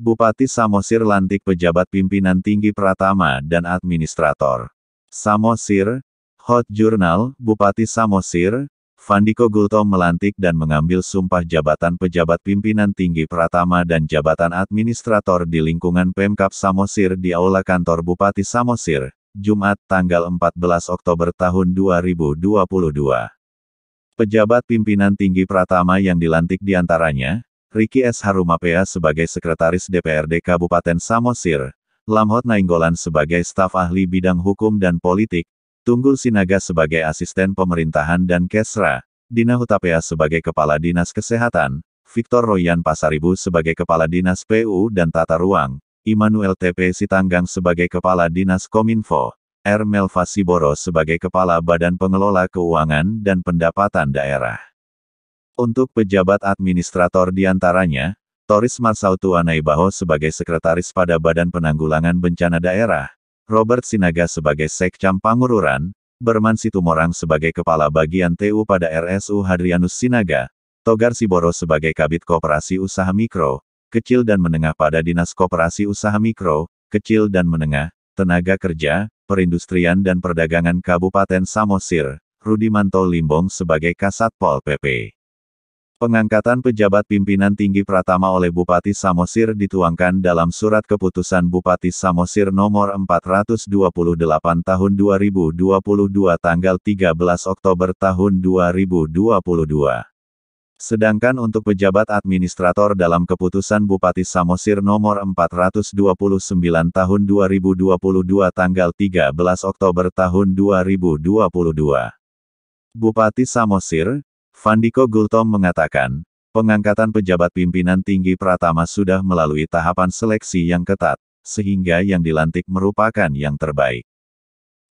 Bupati Samosir lantik pejabat pimpinan tinggi Pratama dan administrator. Samosir, Hot Journal, Bupati Samosir, Fandiko Gultom melantik dan mengambil sumpah jabatan pejabat pimpinan tinggi Pratama dan jabatan administrator di lingkungan Pemkap Samosir di Aula Kantor Bupati Samosir, Jumat tanggal 14 Oktober tahun 2022. Pejabat pimpinan tinggi Pratama yang dilantik diantaranya, Riki S. Harumapea sebagai Sekretaris DPRD Kabupaten Samosir, Lamhot Nainggolan sebagai staf ahli bidang hukum dan politik, Tunggul Sinaga sebagai asisten pemerintahan dan Kesra, Dina Hutapea sebagai Kepala Dinas Kesehatan, Victor Royan Pasaribu sebagai Kepala Dinas PU dan Tata Ruang, Immanuel TP Sitanggang sebagai Kepala Dinas Kominfo, R. Melva Siboro sebagai Kepala Badan Pengelola Keuangan dan Pendapatan Daerah. Untuk pejabat administrator di antaranya, Toris Masautu Anaibaho sebagai sekretaris pada Badan Penanggulangan Bencana Daerah, Robert Sinaga sebagai Sekcam Pangururan, Berman Situmorang sebagai Kepala Bagian TU pada RSU Hadrianus Sinaga, Togar Siboro sebagai Kabit kooperasi Usaha Mikro, Kecil dan Menengah pada Dinas kooperasi Usaha Mikro, Kecil dan Menengah, Tenaga Kerja, Perindustrian dan Perdagangan Kabupaten Samosir, Rudimanto Limbong sebagai Kasat Pol PP. Pengangkatan pejabat pimpinan tinggi Pratama oleh Bupati Samosir dituangkan dalam Surat Keputusan Bupati Samosir nomor 428 tahun 2022 tanggal 13 Oktober tahun 2022. Sedangkan untuk pejabat administrator dalam keputusan Bupati Samosir nomor 429 tahun 2022 tanggal 13 Oktober tahun 2022. Bupati Samosir, Vandiko Gultom mengatakan, pengangkatan pejabat pimpinan tinggi Pratama sudah melalui tahapan seleksi yang ketat, sehingga yang dilantik merupakan yang terbaik.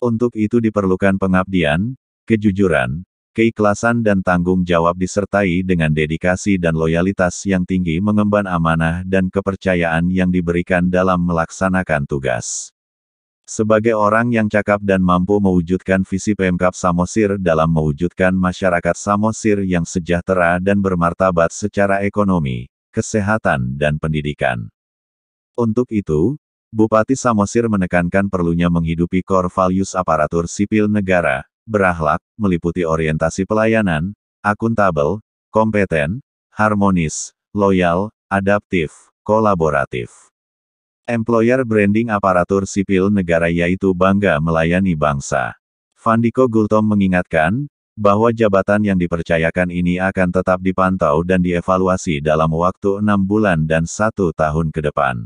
Untuk itu diperlukan pengabdian, kejujuran, keikhlasan dan tanggung jawab disertai dengan dedikasi dan loyalitas yang tinggi mengemban amanah dan kepercayaan yang diberikan dalam melaksanakan tugas. Sebagai orang yang cakap dan mampu mewujudkan visi Pemkap Samosir dalam mewujudkan masyarakat Samosir yang sejahtera dan bermartabat secara ekonomi, kesehatan dan pendidikan. Untuk itu, Bupati Samosir menekankan perlunya menghidupi core values aparatur sipil negara, berahlak, meliputi orientasi pelayanan, akuntabel, kompeten, harmonis, loyal, adaptif, kolaboratif. Employer branding aparatur sipil negara yaitu bangga melayani bangsa. Vandiko Gultom mengingatkan, bahwa jabatan yang dipercayakan ini akan tetap dipantau dan dievaluasi dalam waktu enam bulan dan satu tahun ke depan.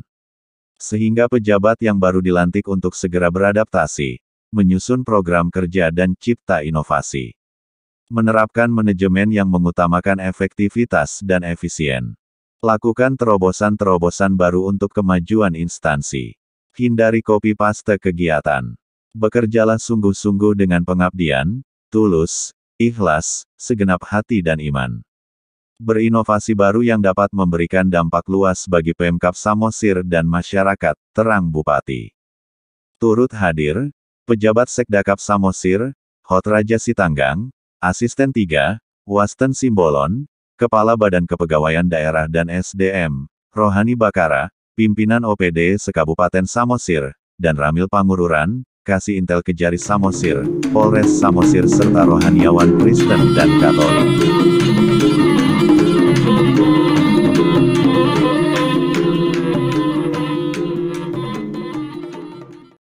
Sehingga pejabat yang baru dilantik untuk segera beradaptasi, menyusun program kerja dan cipta inovasi. Menerapkan manajemen yang mengutamakan efektivitas dan efisien. Lakukan terobosan-terobosan baru untuk kemajuan instansi. Hindari kopi paste kegiatan. Bekerjalah sungguh-sungguh dengan pengabdian, tulus, ikhlas, segenap hati dan iman. Berinovasi baru yang dapat memberikan dampak luas bagi Pemkap Samosir dan masyarakat, terang Bupati. Turut hadir, pejabat Sekdakap Samosir, Hot Raja Sitanggang, Asisten 3, Wasten Simbolon, Kepala Badan Kepegawaian Daerah dan SDM, Rohani Bakara, pimpinan OPD sekabupaten Samosir, dan Ramil Pangururan, kasih intel kejari Samosir, Polres Samosir serta rohaniawan Kristen dan Katolik.